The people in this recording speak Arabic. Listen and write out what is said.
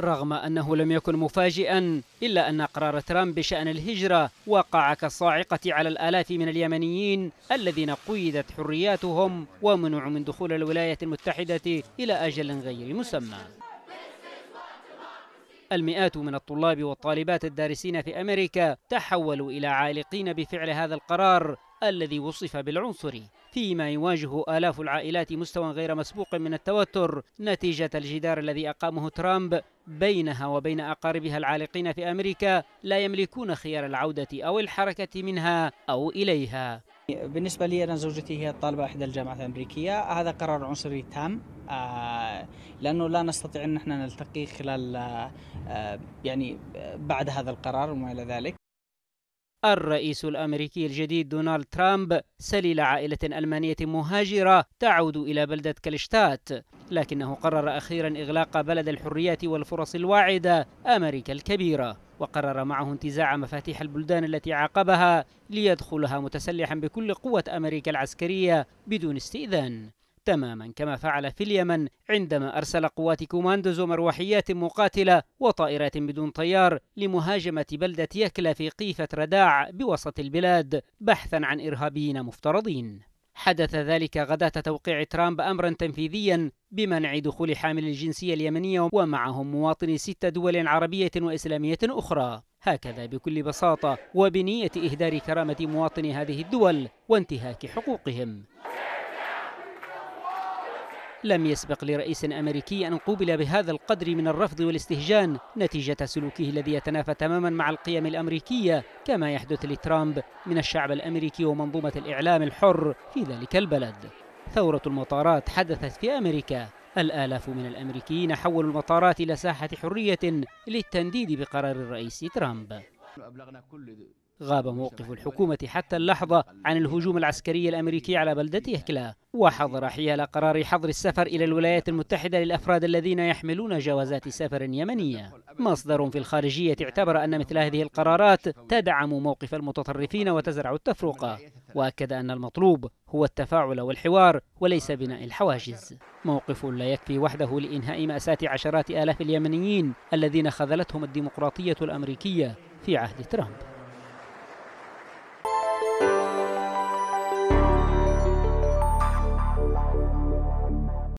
رغم أنه لم يكن مفاجئا إلا أن قرار ترامب بشأن الهجرة وقع كالصاعقة على الآلاف من اليمنيين الذين قيدت حرياتهم ومنعوا من دخول الولايات المتحدة إلى أجل غير مسمى المئات من الطلاب والطالبات الدارسين في أمريكا تحولوا إلى عالقين بفعل هذا القرار الذي وصف بالعنصري فيما يواجه آلاف العائلات مستوى غير مسبوق من التوتر نتيجة الجدار الذي أقامه ترامب بينها وبين أقاربها العالقين في أمريكا لا يملكون خيار العودة أو الحركة منها أو إليها بالنسبة لي أنا زوجتي هي طالبة إحدى الجامعات الأمريكية هذا قرار عنصري تام آه، لأنه لا نستطيع أن احنا نلتقي خلال آه، آه، يعني بعد هذا القرار وما إلى ذلك الرئيس الامريكي الجديد دونالد ترامب سليل عائله المانيه مهاجره تعود الى بلده كالشتات لكنه قرر أخيرا إغلاق بلد الحريات والفرص الواعدة أمريكا الكبيرة وقرر معه انتزاع مفاتيح البلدان التي عاقبها ليدخلها متسلحا بكل قوة أمريكا العسكرية بدون استئذان تماما كما فعل في اليمن عندما أرسل قوات كوماندوز ومروحيات مقاتلة وطائرات بدون طيار لمهاجمة بلدة يكلا في قيفة رداع بوسط البلاد بحثا عن إرهابيين مفترضين حدث ذلك غداة توقيع ترامب أمرا تنفيذيا بمنع دخول حامل الجنسية اليمنية ومعهم مواطني ست دول عربية وإسلامية أخرى هكذا بكل بساطة وبنية إهدار كرامة مواطني هذه الدول وانتهاك حقوقهم لم يسبق لرئيس أمريكي أن قوبل بهذا القدر من الرفض والاستهجان نتيجة سلوكه الذي يتنافى تماما مع القيم الأمريكية كما يحدث لترامب من الشعب الأمريكي ومنظومة الإعلام الحر في ذلك البلد ثورة المطارات حدثت في أمريكا الآلاف من الأمريكيين حولوا المطارات إلى ساحة حرية للتنديد بقرار الرئيس ترامب غاب موقف الحكومة حتى اللحظة عن الهجوم العسكري الأمريكي على بلدة هكلا وحظر حيال قرار حظر السفر إلى الولايات المتحدة للأفراد الذين يحملون جوازات سفر يمنية مصدر في الخارجية اعتبر أن مثل هذه القرارات تدعم موقف المتطرفين وتزرع التفرقة وأكد أن المطلوب هو التفاعل والحوار وليس بناء الحواجز موقف لا يكفي وحده لإنهاء مأساة عشرات آلاف اليمنيين الذين خذلتهم الديمقراطية الأمريكية في عهد ترامب